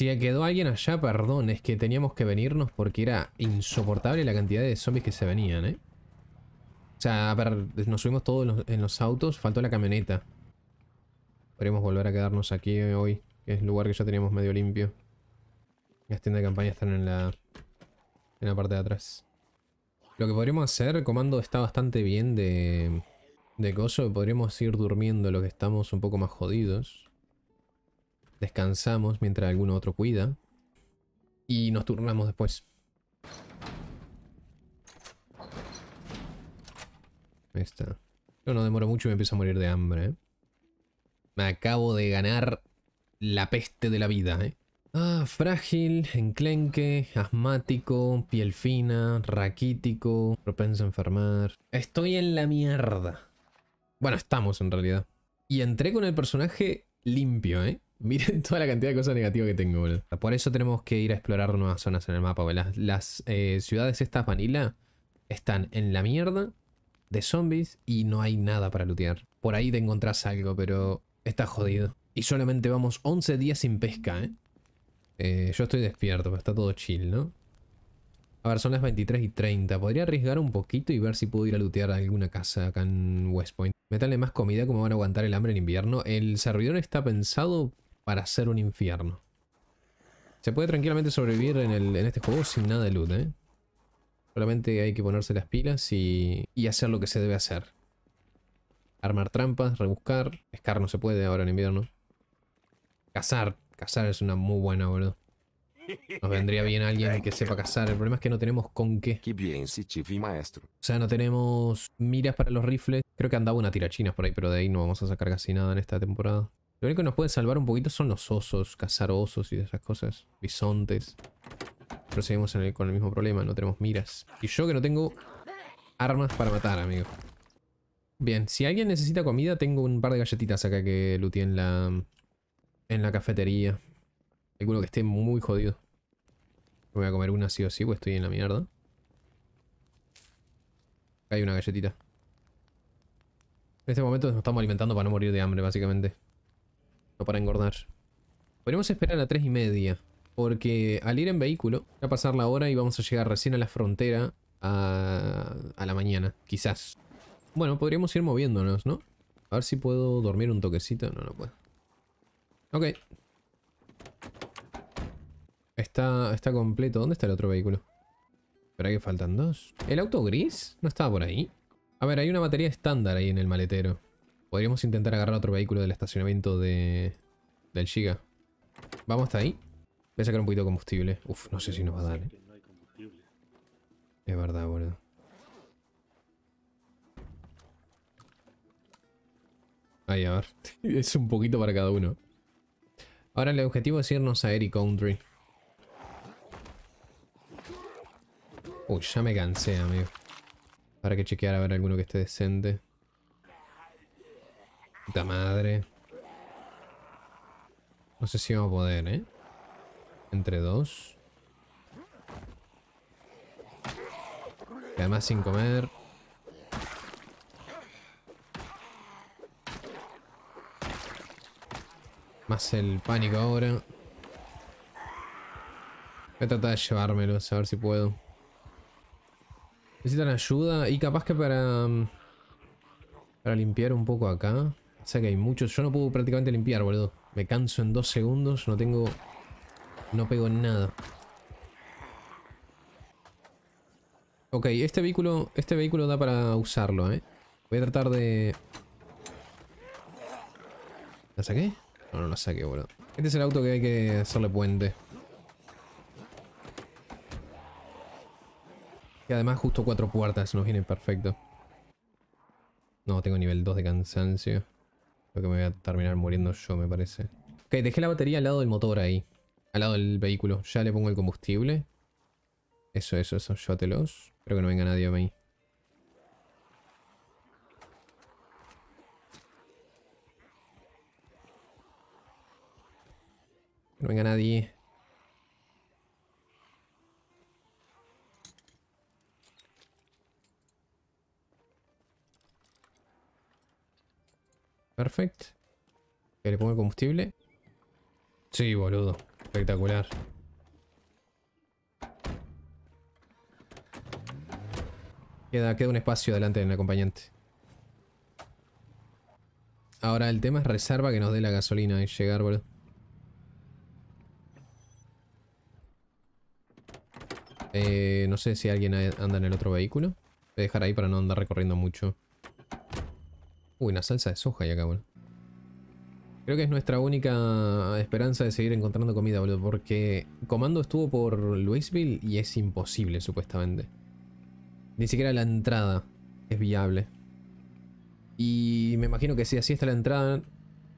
Si quedó alguien allá, perdón, es que teníamos que venirnos porque era insoportable la cantidad de zombies que se venían, ¿eh? O sea, nos subimos todos en los, autos, faltó la camioneta. Podríamos volver a quedarnos aquí hoy, que es el lugar que ya teníamos medio limpio. Las tiendas de campaña están en la, en la parte de atrás. Lo que podríamos hacer, comando está bastante bien de, de coso, podríamos ir durmiendo lo que estamos un poco más jodidos. Descansamos mientras alguno otro cuida. Y nos turnamos después. Ahí está. No, no demoro mucho y me empiezo a morir de hambre. ¿eh? Me acabo de ganar la peste de la vida. ¿eh? Ah, frágil, enclenque, asmático, piel fina, raquítico, propenso a enfermar. Estoy en la mierda. Bueno, estamos en realidad. Y entré con el personaje limpio, ¿eh? Miren toda la cantidad de cosas negativas que tengo, boludo. Ah, por eso tenemos que ir a explorar nuevas zonas en el mapa, Las, eh, ciudades estas, Vanilla, están en la mierda de zombies y no hay nada para lootear. Por ahí te encontrás algo, pero está jodido. Y solamente vamos 11 días sin pesca, ¿eh? ¿eh? yo estoy despierto, pero está todo chill, ¿no? A ver, son las 23 y 30. Podría arriesgar un poquito y ver si puedo ir a lootear alguna casa acá en West Point. Metale más comida como van a aguantar el hambre en invierno. El servidor está pensado para hacer un infierno. Se puede tranquilamente sobrevivir en, este juego sin nada de loot, ¿eh? Solamente hay que ponerse las pilas y, hacer lo que se debe hacer. Armar trampas, rebuscar. Escar no se puede ahora en invierno. Cazar. Cazar es una muy buena, boludo. Nos vendría bien alguien que sepa cazar. El problema es que no tenemos con qué. Qué bien, si maestro. O sea, no tenemos miras para los rifles. Creo que andaba una tirachina por ahí, pero de ahí no vamos a sacar casi nada en esta temporada. Lo único que nos puede salvar un poquito son los osos, cazar osos y esas cosas. Bisontes. Pero seguimos con el mismo problema, no tenemos miras. Y yo que no tengo armas para matar, amigo. Bien, si alguien necesita comida, tengo un par de galletitas acá que looteé en la, en la cafetería. Seguro que esté muy jodido. voy a comer una sí o sí, pues estoy en la mierda. Acá hay una galletita. En este momento nos estamos alimentando para no morir de hambre, básicamente. No para engordar. Podríamos esperar a tres y media. Porque al ir en vehículo, va a pasar la hora y vamos a llegar recién a la frontera a, la mañana, quizás. Bueno, podríamos ir moviéndonos, ¿no? A ver si puedo dormir un toquecito. No, no puedo. Ok. Está, está completo. ¿Dónde está el otro vehículo? Espera que faltan dos. ¿El auto gris? ¿No estaba por ahí? A ver, hay una batería estándar ahí en el maletero. Podríamos intentar agarrar otro vehículo del estacionamiento de, del Giga. Vamos hasta ahí. Voy a sacar un poquito de combustible. Uf, no sé si nos va a dar, ¿eh? Es verdad, boludo. Ahí, a ver. es un poquito para cada uno. Ahora el objetivo es irnos a Eric Country. Uy, ya me cansé, amigo. Para que chequear a ver alguno que esté decente. Puta madre. No sé si vamos a poder, ¿eh? Entre dos. Y además sin comer. Más el pánico ahora. Voy a tratar de llevármelo, a ver si puedo. Necesitan ayuda y capaz que para... Mm, para limpiar un poco acá. O que hay muchos. Yo no puedo prácticamente limpiar, boludo. Me canso en dos segundos. No tengo... No pego en nada. Ok, este vehículo, este vehículo da para usarlo, ¿eh? Voy a tratar de... ¿La saqué? No, no la saqué, boludo. Este es el auto que hay que hacerle puente. Y además justo cuatro puertas nos viene perfecto. No, tengo nivel 2 de cansancio. Creo que me voy a terminar muriendo yo, me parece. Ok, dejé la batería al lado del motor ahí. Al lado del vehículo. Ya le pongo el combustible. Eso, eso, eso. los. Espero que no venga nadie a mí. No venga nadie. Perfect. Que le pongo el combustible. Sí, boludo. Espectacular. Queda, queda un espacio delante el acompañante. Ahora el tema es reserva que nos dé la gasolina y llegar, boludo. Eh, no sé si alguien anda en el otro vehículo. Voy a dejar ahí para no andar recorriendo mucho. Uy, una salsa de soja ya acá, Creo que es nuestra única esperanza de seguir encontrando comida, boludo. Porque Comando estuvo por Louisville y es imposible, supuestamente. Ni siquiera la entrada es viable. Y me imagino que si así está la entrada,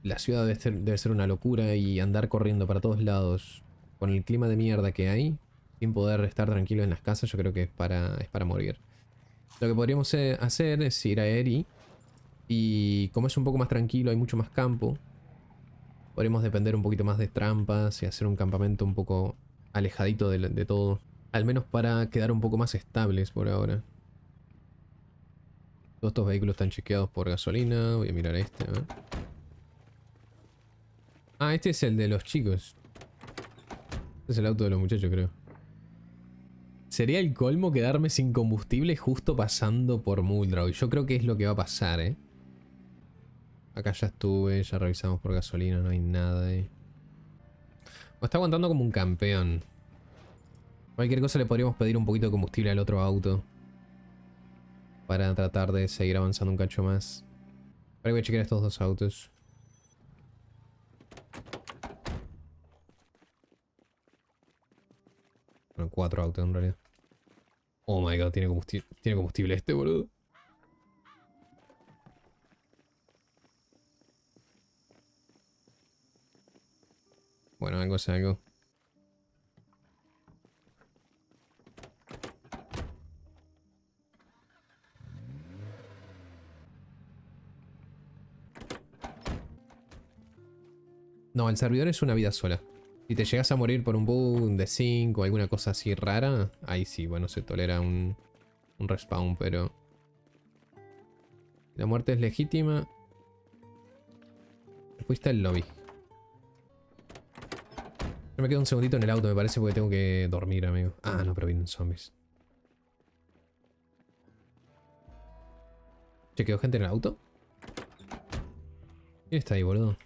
la ciudad debe ser, una locura y andar corriendo para todos lados con el clima de mierda que hay, sin poder estar tranquilo en las casas, yo creo que es para, es para morir. Lo que podríamos eh, hacer es ir a Eri y como es un poco más tranquilo, hay mucho más campo. Podremos depender un poquito más de trampas y hacer un campamento un poco alejadito de, todo. Al menos para quedar un poco más estables por ahora. Todos estos vehículos están chequeados por gasolina. Voy a mirar este, Ah, este es el de los chicos. Este es el auto de los muchachos, creo. Sería el colmo quedarme sin combustible justo pasando por Muldraw. Yo creo que es lo que va a pasar, ¿eh? Acá ya estuve, ya revisamos por gasolina, no hay nada está aguantando como un campeón. Cualquier cosa le podríamos pedir un poquito de combustible al otro auto. Para tratar de seguir avanzando un cacho más. que voy a chequear estos dos autos. Bueno, cuatro autos en realidad. Oh my god, tiene tiene combustible este, boludo. Bueno, algo es algo. No, el servidor es una vida sola. Si te llegas a morir por un bug de 5 o alguna cosa así rara, ahí sí, bueno, se tolera un, un respawn, pero... La muerte es legítima. Fuiste el lobby me quedo un segundito en el auto, me parece, porque tengo que dormir, amigo. Ah, no, pero vienen zombies. ¿Se quedó gente en el auto? ¿Quién está ahí, boludo?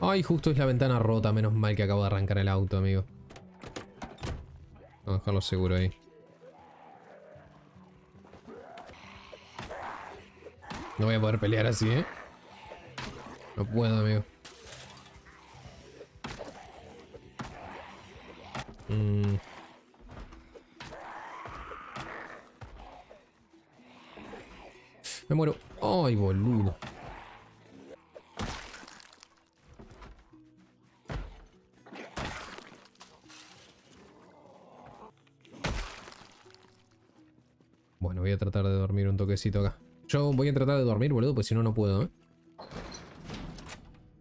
Ay, justo es la ventana rota. Menos mal que acabo de arrancar el auto, amigo. Vamos a dejarlo seguro ahí. No voy a poder pelear así, ¿eh? No puedo, amigo. Me muero. ¡Ay, boludo! Bueno, voy a tratar de dormir un toquecito acá. Yo voy a tratar de dormir, boludo, pues si no, no puedo, ¿eh?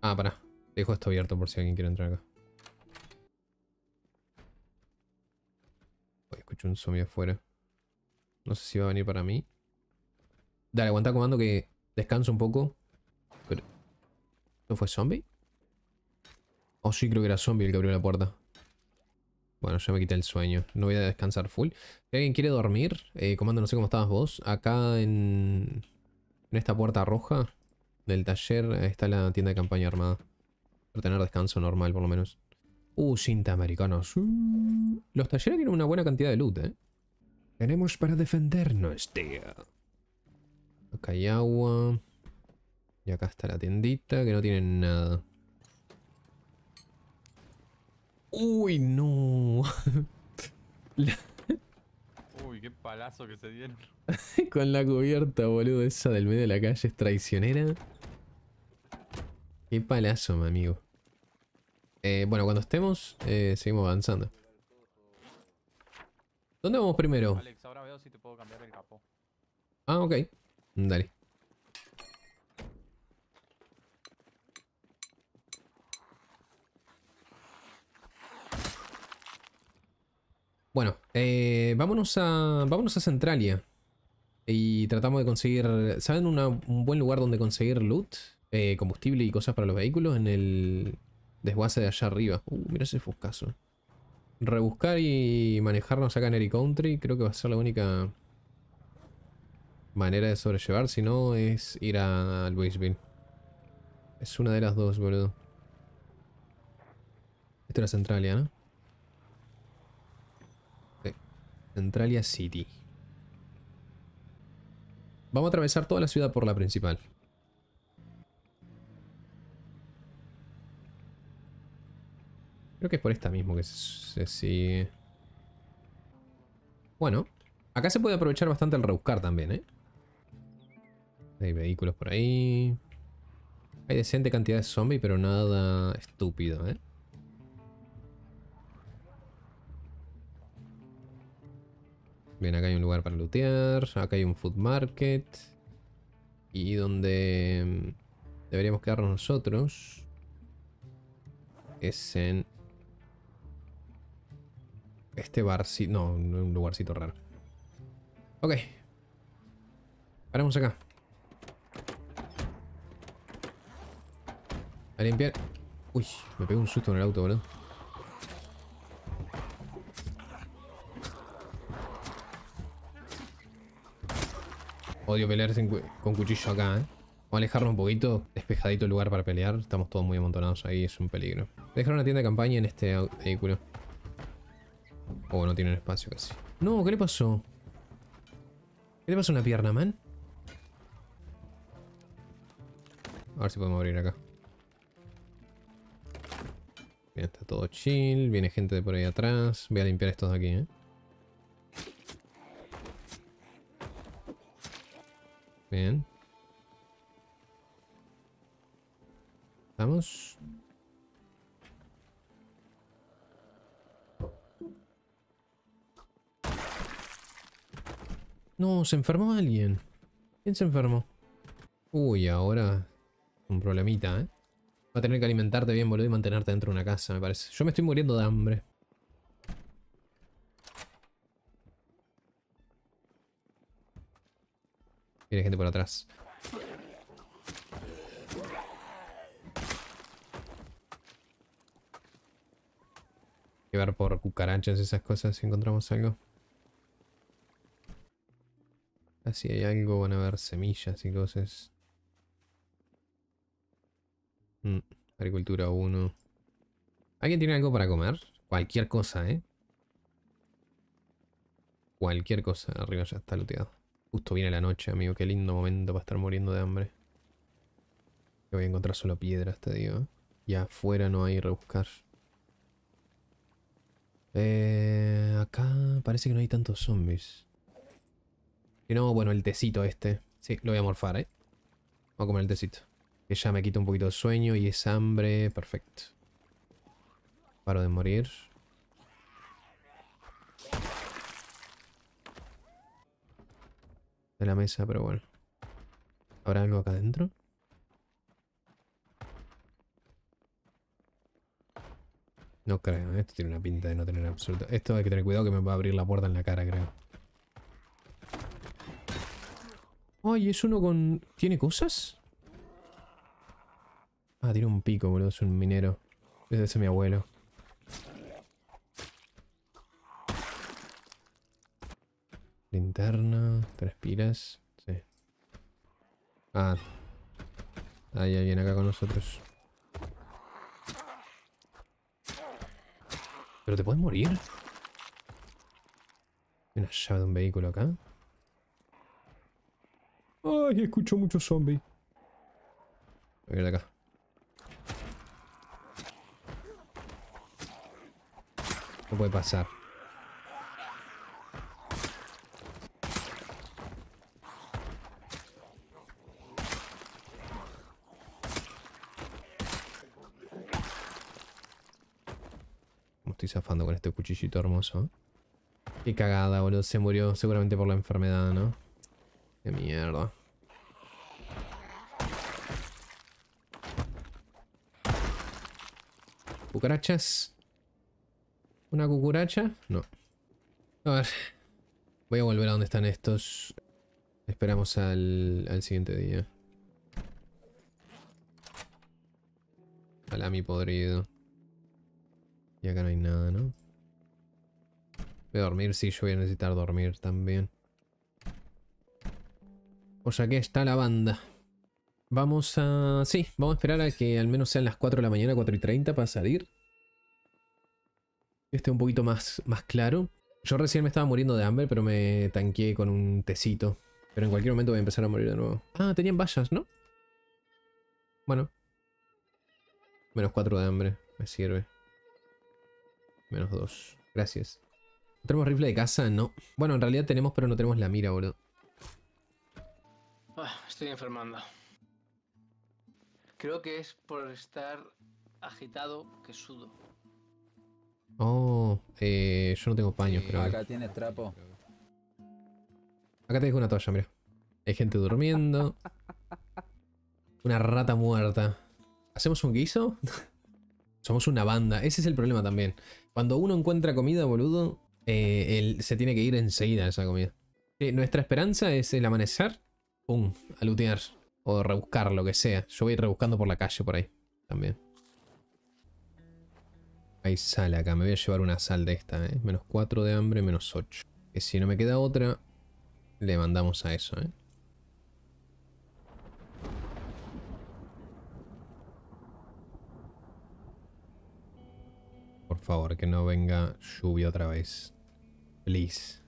Ah, pará. Dejo esto abierto por si alguien quiere entrar acá. a escucho un zombie afuera. No sé si va a venir para mí. Dale, aguanta comando que descanso un poco. Pero, ¿No fue zombie? Oh, sí, creo que era zombie el que abrió la puerta. Bueno, ya me quité el sueño. No voy a descansar full. Si alguien quiere dormir, eh, comando, no sé cómo estabas vos. Acá en, en esta puerta roja del taller está la tienda de campaña armada. Para tener descanso normal, por lo menos. Uh, cinta americanos. Uh, los talleres tienen una buena cantidad de loot, ¿eh? Tenemos para defendernos, tío. Acá hay agua. Y acá está la tiendita que no tiene nada. Uy, no. Uy, qué palazo que se dieron. Con la cubierta, boludo, esa del medio de la calle es traicionera. Qué palazo, mi amigo. Eh, bueno, cuando estemos, eh, seguimos avanzando. ¿Dónde vamos primero? ahora Ah, ok. Dale. Bueno, eh, vámonos, a, vámonos a Centralia. Y tratamos de conseguir... ¿Saben un buen lugar donde conseguir loot? Eh, combustible y cosas para los vehículos en el desguace de allá arriba. Uh, mira ese fuscazo. Rebuscar y manejarnos acá en Eric Country creo que va a ser la única manera de sobrellevar, si no es ir a, Louisville. Es una de las dos, boludo. Esto la Centralia, ¿no? Centralia City. Vamos a atravesar toda la ciudad por la principal. Creo que es por esta mismo que se, sigue. Bueno, acá se puede aprovechar bastante el rebuscar también, ¿eh? Hay vehículos por ahí. Hay decente cantidad de zombies, pero nada estúpido, ¿eh? Bien, acá hay un lugar para lootear. Acá hay un food market. Y donde mm, deberíamos quedarnos nosotros es en este barcito. No, un lugarcito raro. Ok. Paramos acá. A limpiar. Uy, me pegó un susto en el auto, boludo. Odio pelearse con cuchillo acá, ¿eh? Vamos a alejarnos un poquito. Despejadito el lugar para pelear. Estamos todos muy amontonados ahí. Es un peligro. Dejar una tienda de campaña en este vehículo. Oh, no tienen espacio casi. No, ¿qué le pasó? ¿Qué le pasó a una pierna, man? A ver si podemos abrir acá. todo chill. Viene gente de por ahí atrás. Voy a limpiar estos de aquí, ¿eh? Bien. Vamos. No, se enfermó alguien. ¿Quién se enfermó? Uy, ahora un problemita, ¿eh? Va a tener que alimentarte bien, boludo, y mantenerte dentro de una casa, me parece. Yo me estoy muriendo de hambre. Mira gente por atrás. Llevar por cucarachas y esas cosas si encontramos algo. Así ah, hay algo, van a ver semillas y cosas. Mm, agricultura 1. ¿Alguien tiene algo para comer? Cualquier cosa, ¿eh? Cualquier cosa. Arriba ya está looteado. Justo viene la noche, amigo. Qué lindo momento para estar muriendo de hambre. voy a encontrar solo piedras, te digo. ¿eh? Y afuera no hay rebuscar. Eh, acá parece que no hay tantos zombies. Si no, bueno, el tecito este. Sí, lo voy a morfar, ¿eh? Vamos a comer el tecito. Que ya me quita un poquito de sueño y es hambre. Perfecto. Paro de morir. De la mesa, pero bueno. ¿Habrá algo acá adentro? No creo, ¿eh? esto tiene una pinta de no tener absoluto. Esto hay que tener cuidado que me va a abrir la puerta en la cara, creo. Ay, es uno con... ¿Tiene cosas? Ah, tiene un pico, boludo. Es un minero. Es Ese mi abuelo. Linterna, tres pilas. Sí. Ah. Ahí viene alguien acá con nosotros. ¿Pero te puedes morir? Hay una llave de un vehículo acá. Ay, escucho muchos zombies. Voy a ir de acá. No puede pasar. Me estoy zafando con este cuchillito hermoso. Qué cagada, boludo. Se murió seguramente por la enfermedad, ¿no? Qué mierda. Cucarachas. ¿Una cucuracha? No. A ver. Voy a volver a donde están estos. Esperamos al, al siguiente día. mi podrido. Y acá no hay nada, ¿no? Voy a dormir, sí, yo voy a necesitar dormir también. O sea que está la banda. Vamos a... Sí, vamos a esperar a que al menos sean las 4 de la mañana, 4 y 30 para salir esté un poquito más, más claro. Yo recién me estaba muriendo de hambre, pero me tanqueé con un tecito. Pero en cualquier momento voy a empezar a morir de nuevo. Ah, tenían vallas, ¿no? Bueno. Menos cuatro de hambre, me sirve. Menos dos Gracias. ¿Tenemos rifle de casa? No. Bueno, en realidad tenemos, pero no tenemos la mira, boludo. Ah, estoy enfermando. Creo que es por estar agitado que sudo. Oh, eh, yo no tengo paños, creo. Acá eh. tienes trapo. Acá dejo una toalla, mira. Hay gente durmiendo. Una rata muerta. ¿Hacemos un guiso? Somos una banda. Ese es el problema también. Cuando uno encuentra comida, boludo, él eh, se tiene que ir enseguida a esa comida. nuestra esperanza es el amanecer. Pum, alutear. O rebuscar, lo que sea. Yo voy rebuscando por la calle por ahí. También. Hay sal acá, me voy a llevar una sal de esta, ¿eh? Menos 4 de hambre, menos 8. Que si no me queda otra, le mandamos a eso, ¿eh? Por favor, que no venga lluvia otra vez. Please.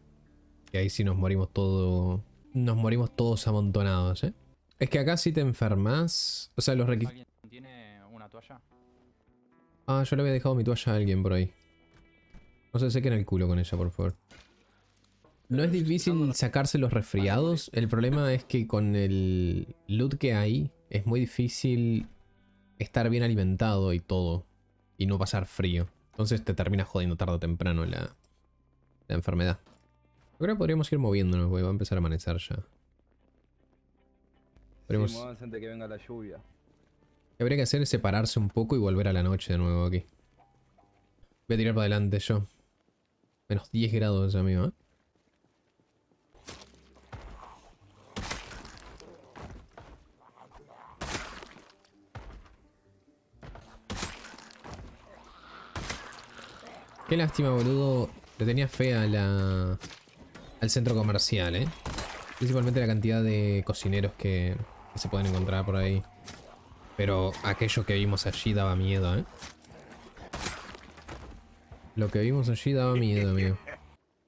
Que ahí sí nos morimos todo... Nos morimos todos amontonados, ¿eh? Es que acá si te enfermas... O sea, los requisitos... tiene una toalla? Ah, yo le había dejado mi toalla a alguien por ahí. No se en el culo con ella, por favor. No es difícil sacarse los resfriados. El problema es que con el loot que hay, es muy difícil estar bien alimentado y todo. Y no pasar frío. Entonces te termina jodiendo tarde o temprano la, enfermedad. Yo creo que podríamos ir moviéndonos, güey. Va a empezar a amanecer ya. Podríamos... antes que venga la lluvia que habría que hacer es separarse un poco y volver a la noche de nuevo aquí. Voy a tirar para adelante yo. Menos 10 grados, amigo, ¿eh? Qué lástima, boludo. Le tenía fe a la... al centro comercial, ¿eh? Principalmente la cantidad de cocineros que se pueden encontrar por ahí. Pero aquello que vimos allí daba miedo, ¿eh? Lo que vimos allí daba miedo, amigo.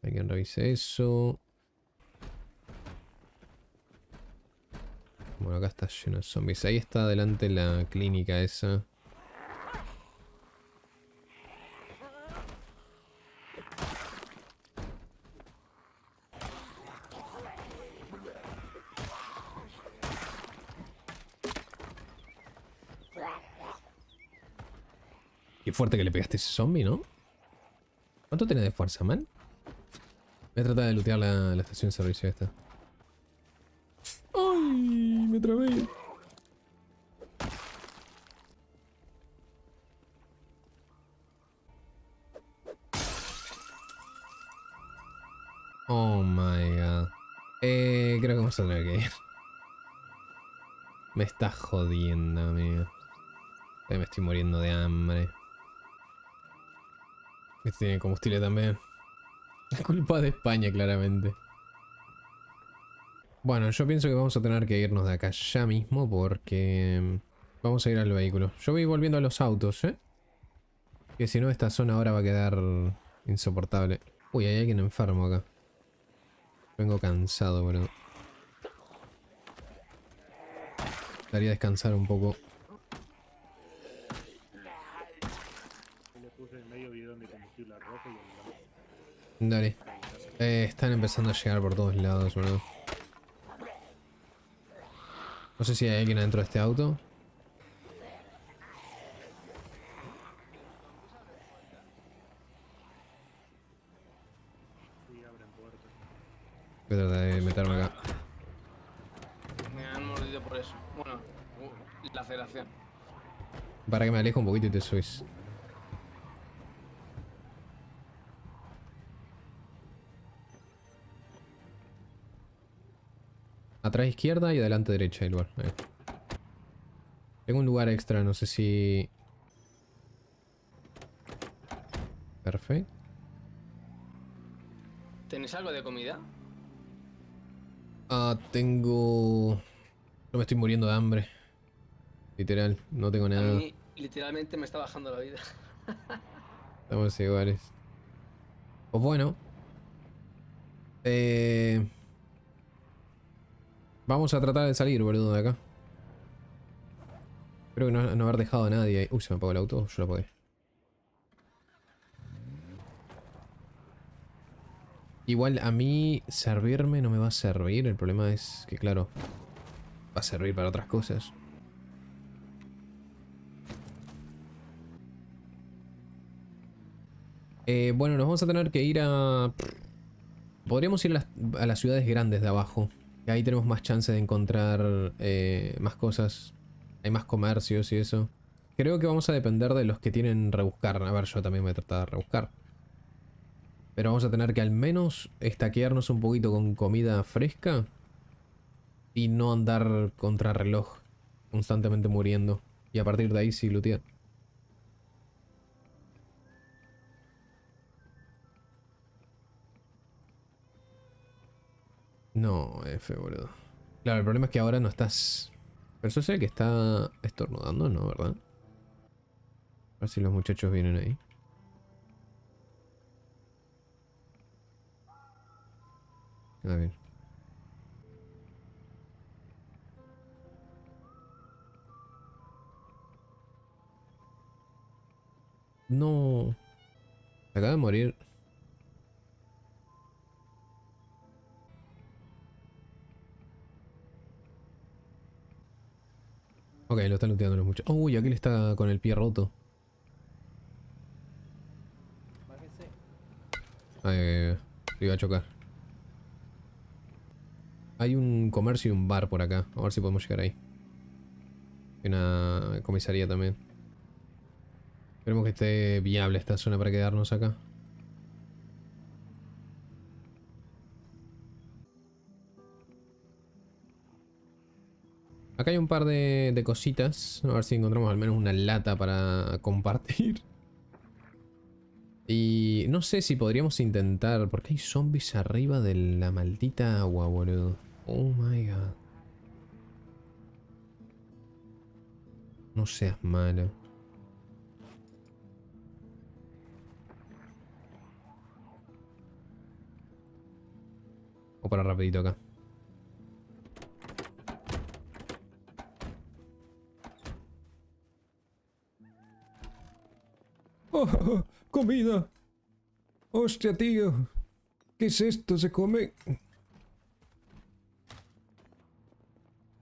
Alguien revise eso. Bueno, acá está lleno de zombies. Ahí está adelante la clínica esa. fuerte que le pegaste ese zombie, ¿no? ¿Cuánto tiene de fuerza, man? Voy a tratar de lootear la, estación de servicio esta. ¡Ay! Me trabé. Oh my god. Eh, creo que vamos a tener que ir. Me está jodiendo, amigo. Me estoy muriendo de hambre. Este tiene combustible también. La culpa de España, claramente. Bueno, yo pienso que vamos a tener que irnos de acá ya mismo porque... Em, vamos a ir al vehículo. Yo voy volviendo a los autos, ¿eh? Que si no, esta zona ahora va a quedar insoportable. Uy, hay alguien enfermo acá. Vengo cansado, bro. Daría descansar un poco. Dale. Eh, están empezando a llegar por todos lados, boludo. No sé si hay alguien adentro de este auto. Voy a tratar de meterme acá. Me han mordido por eso. Bueno, uh, la aceleración Para que me aleje un poquito y te subís. Atrás izquierda y adelante derecha igual Tengo un lugar extra, no sé si... Perfecto. ¿Tenés algo de comida? Ah, tengo... No me estoy muriendo de hambre. Literal, no tengo nada. A mí, literalmente me está bajando la vida. Estamos iguales. Pues bueno. Eh... Vamos a tratar de salir, boludo, de acá. Creo que no, haber dejado a nadie ahí. Uy, se me apagó el auto. Yo lo apagué. Igual a mí servirme no me va a servir. El problema es que, claro, va a servir para otras cosas. Eh, bueno, nos vamos a tener que ir a... Podríamos ir a las ciudades grandes de abajo ahí tenemos más chance de encontrar eh, más cosas. Hay más comercios y eso. Creo que vamos a depender de los que tienen rebuscar. A ver, yo también me he tratado de rebuscar. Pero vamos a tener que al menos estaquearnos un poquito con comida fresca. Y no andar contra reloj. Constantemente muriendo. Y a partir de ahí sí lootear. No, F, boludo. Claro, el problema es que ahora no estás... Pero eso es el que está estornudando, ¿no? ¿Verdad? A ver si los muchachos vienen ahí. bien. No. Acaba de morir Ok, lo están looteando los muchachos. Uy, le está con el pie roto. ay. iba a chocar. Hay un comercio y un bar por acá. A ver si podemos llegar ahí. Hay una comisaría también. Esperemos que esté viable esta zona para quedarnos acá. Acá hay un par de, cositas. A ver si encontramos al menos una lata para compartir. Y no sé si podríamos intentar... Porque hay zombies arriba de la maldita agua, boludo. Oh my god. No seas malo. O para rapidito acá. ¡Comida! ¡Hostia, tío! ¿Qué es esto? ¿Se come?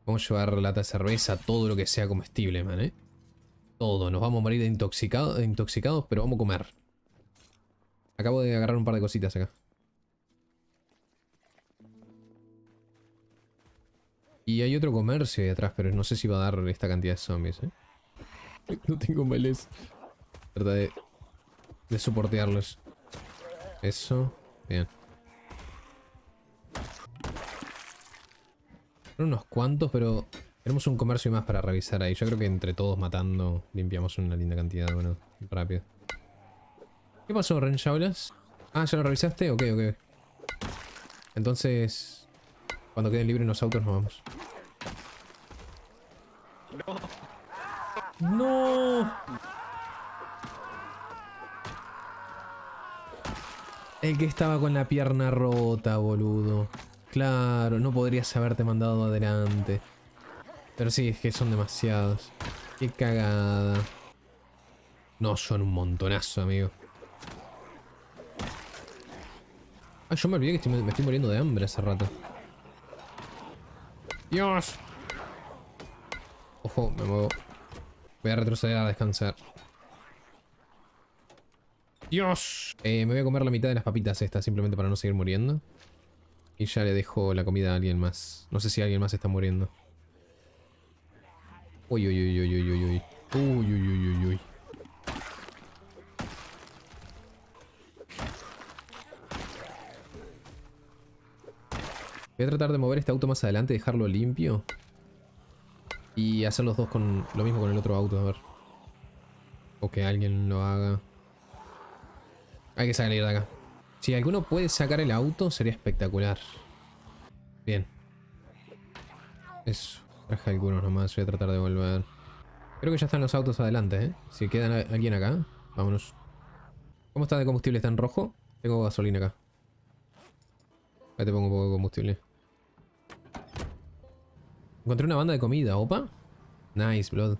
Vamos a llevar lata de cerveza, todo lo que sea comestible, man, ¿eh? Todo. Nos vamos a morir de, intoxicados, pero vamos a comer. Acabo de agarrar un par de cositas acá. Y hay otro comercio ahí atrás, pero no sé si va a dar esta cantidad de zombies, ¿eh? No tengo males. Verdad de soportearlos. Eso, bien. Son unos cuantos, pero tenemos un comercio y más para revisar ahí. Yo creo que entre todos matando limpiamos una linda cantidad, bueno, rápido. ¿Qué pasó, Renshaulas? Ah, ¿ya lo revisaste? Ok, ok. Entonces, cuando queden libres los autos nos vamos. ¡No! El que estaba con la pierna rota, boludo. Claro, no podrías haberte mandado adelante. Pero sí, es que son demasiados. Qué cagada. No, son un montonazo, amigo. Ah, yo me olvidé que me estoy muriendo de hambre hace rato. ¡Dios! Ojo, me muevo. Voy a retroceder a descansar. Dios. Eh, me voy a comer la mitad de las papitas estas simplemente para no seguir muriendo. Y ya le dejo la comida a alguien más. No sé si alguien más está muriendo. Uy, uy, uy, uy, uy, uy, uy. Uy, uy, uy, uy, uy. Voy a tratar de mover este auto más adelante, dejarlo limpio. Y hacer los dos con lo mismo con el otro auto, a ver. O que alguien lo haga. Hay que salir de acá. Si alguno puede sacar el auto, sería espectacular. Bien. Eso. Traje algunos nomás. Voy a tratar de volver. Creo que ya están los autos adelante, ¿eh? Si queda alguien acá, vámonos. ¿Cómo está de combustible? ¿Está en rojo? Tengo gasolina acá. Acá te pongo un poco de combustible. Encontré una banda de comida, opa. Nice, blood.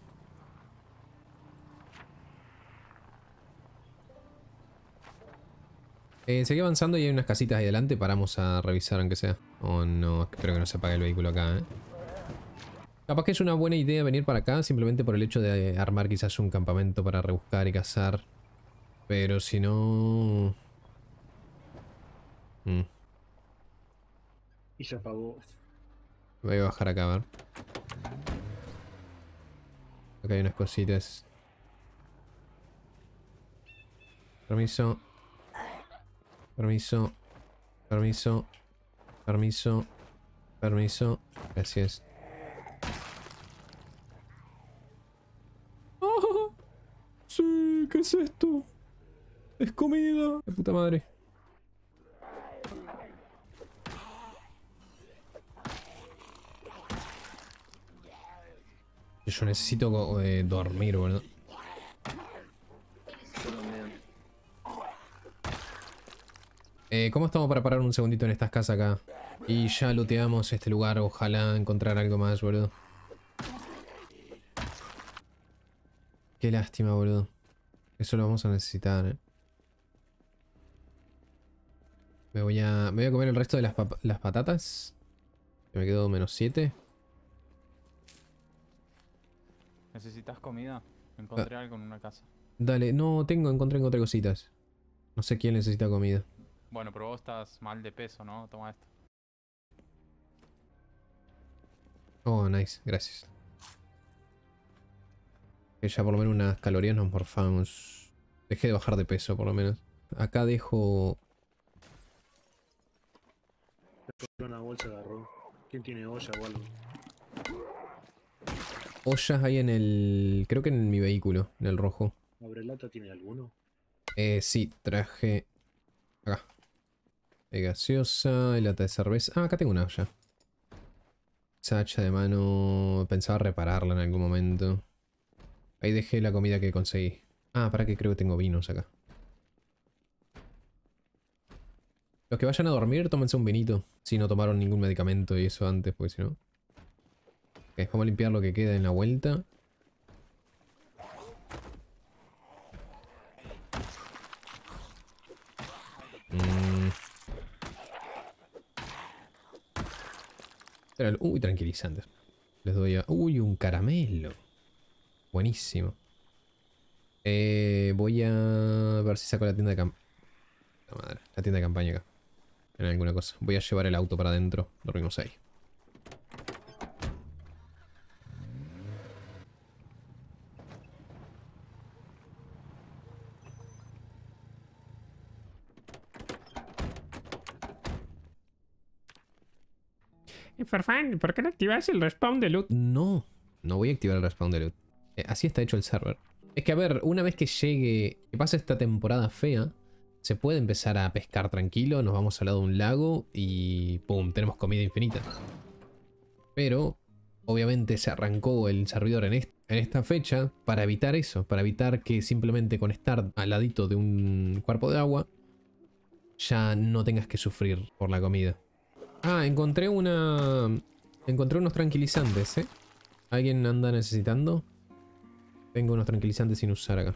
Eh, seguí avanzando y hay unas casitas ahí adelante. Paramos a revisar, aunque sea. Oh, no. Espero que no se apague el vehículo acá, eh. Capaz que es una buena idea venir para acá simplemente por el hecho de armar quizás un campamento para rebuscar y cazar. Pero si no... Mm. Y se apagó. Voy a bajar acá, a ver. Acá hay unas cositas. Permiso. Permiso. Permiso. Permiso. Permiso. Gracias. ¡Ah! Sí, ¿qué es esto? Es comida. puta madre. Yo necesito eh, dormir, boludo. Eh, ¿Cómo estamos para parar un segundito en estas casas acá? Y ya looteamos este lugar, ojalá encontrar algo más, boludo. Qué lástima, boludo. Eso lo vamos a necesitar, eh. Me voy a, voy a comer el resto de las, las patatas. Me quedo menos 7. ¿Necesitas comida? Encontré ah. algo en una casa. Dale, no, tengo, encontré, encontré cositas. No sé quién necesita comida. Bueno, pero vos estás mal de peso, ¿no? Toma esto. Oh, nice, gracias. Que ya por lo menos unas calorías nos morfamos. Dejé de bajar de peso, por lo menos. Acá dejo... ¿Quién tiene olla o algo? Ollas hay en el... Creo que en mi vehículo, en el rojo. lata tiene alguno? Eh, sí, traje... Acá. De gaseosa y lata de cerveza. Ah, acá tengo una ya. Sacha de mano. Pensaba repararla en algún momento. Ahí dejé la comida que conseguí. Ah, para qué creo que tengo vinos acá. Los que vayan a dormir, tómense un vinito. Si no tomaron ningún medicamento y eso antes, pues si no. Ok, vamos a limpiar lo que queda en la vuelta. Uy, tranquilizantes. Les doy a... Uy, un caramelo. Buenísimo. Eh, voy a ver si saco la tienda de campaña. La madre, la tienda de campaña acá. En alguna cosa. Voy a llevar el auto para adentro. Dormimos ahí. fin, ¿por qué no activas el respawn de loot? No, no voy a activar el respawn de loot. Eh, así está hecho el server. Es que, a ver, una vez que llegue, que pase esta temporada fea, se puede empezar a pescar tranquilo, nos vamos al lado de un lago y ¡pum! Tenemos comida infinita. Pero, obviamente se arrancó el servidor en esta fecha para evitar eso, para evitar que simplemente con estar al ladito de un cuerpo de agua, ya no tengas que sufrir por la comida. Ah, encontré una... Encontré unos tranquilizantes, ¿eh? ¿Alguien anda necesitando? Tengo unos tranquilizantes sin usar acá.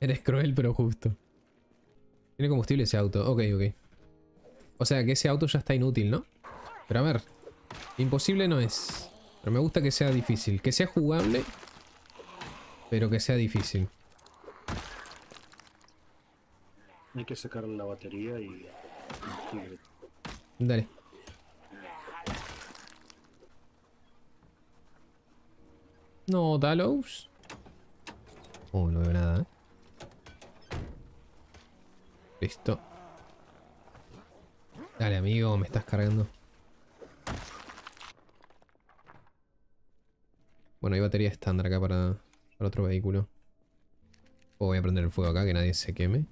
Eres cruel pero justo. Tiene combustible ese auto. Ok, ok. O sea que ese auto ya está inútil, ¿no? Pero a ver. Imposible no es. Pero me gusta que sea difícil. Que sea jugable. Pero que sea difícil. Hay que sacar la batería y... Dale. No, Dalos. Oh, no veo nada, ¿eh? Listo. Dale, amigo, me estás cargando. Bueno, hay batería estándar acá para, para otro vehículo. Oh, voy a prender el fuego acá, que nadie se queme.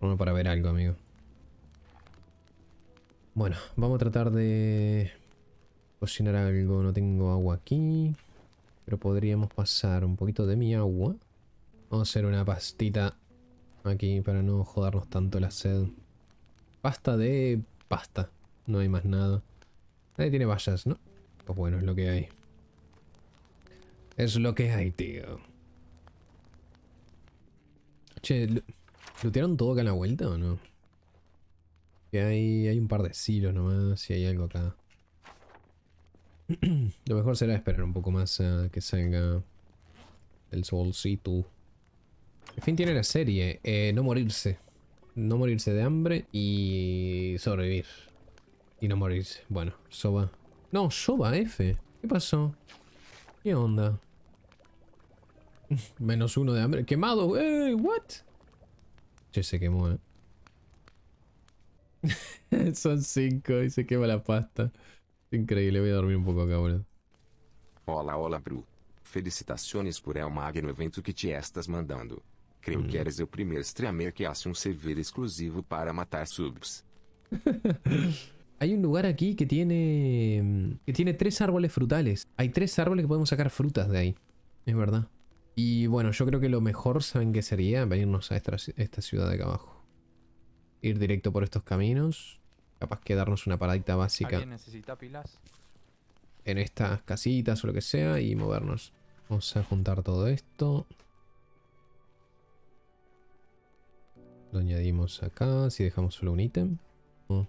Uno para ver algo, amigo. Bueno, vamos a tratar de cocinar algo. No tengo agua aquí. Pero podríamos pasar un poquito de mi agua. Vamos a hacer una pastita aquí para no jodernos tanto la sed. Pasta de pasta. No hay más nada. Nadie tiene vallas, ¿no? Pues bueno, es lo que hay. Es lo que hay, tío. Che, tiraron todo acá en la vuelta o no? Que hay, hay un par de silos nomás, si hay algo acá. Lo mejor será esperar un poco más a que salga el solcito. En fin tiene la serie, eh, no morirse. No morirse de hambre y sobrevivir. Y no morirse. Bueno, soba. No, soba F. ¿Qué pasó? ¿Qué onda? Menos uno de hambre. Quemado. ¿What? se quemó, ¿eh? Son cinco y se quema la pasta. Increíble, voy a dormir un poco acá, boludo. Hola, hola, Bru. Felicitaciones por el magno evento que te estás mandando. Creo que mm. eres el primer streamer que hace un server exclusivo para matar subs. Hay un lugar aquí que tiene que tiene tres árboles frutales. Hay tres árboles que podemos sacar frutas de ahí. Es verdad. Y bueno, yo creo que lo mejor, ¿saben qué sería? Venirnos a esta, ciudad de acá abajo. Ir directo por estos caminos. Capaz que darnos una paradita básica. necesita pilas? En estas casitas o lo que sea y movernos. Vamos a juntar todo esto. Lo añadimos acá, si dejamos solo un ítem. Oh.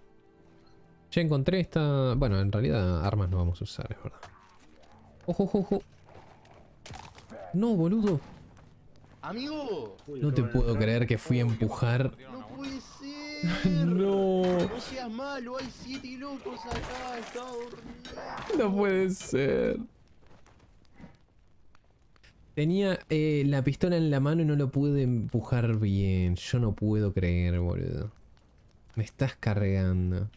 Ya encontré esta... Bueno, en realidad armas no vamos a usar, es verdad. Ojo, ojo, ojo. No, boludo. Amigo. No te puedo creer que fui a empujar. No puede ser. no. seas malo, hay siete acá, No puede ser. Tenía eh, la pistola en la mano y no lo pude empujar bien. Yo no puedo creer, boludo. Me estás cargando.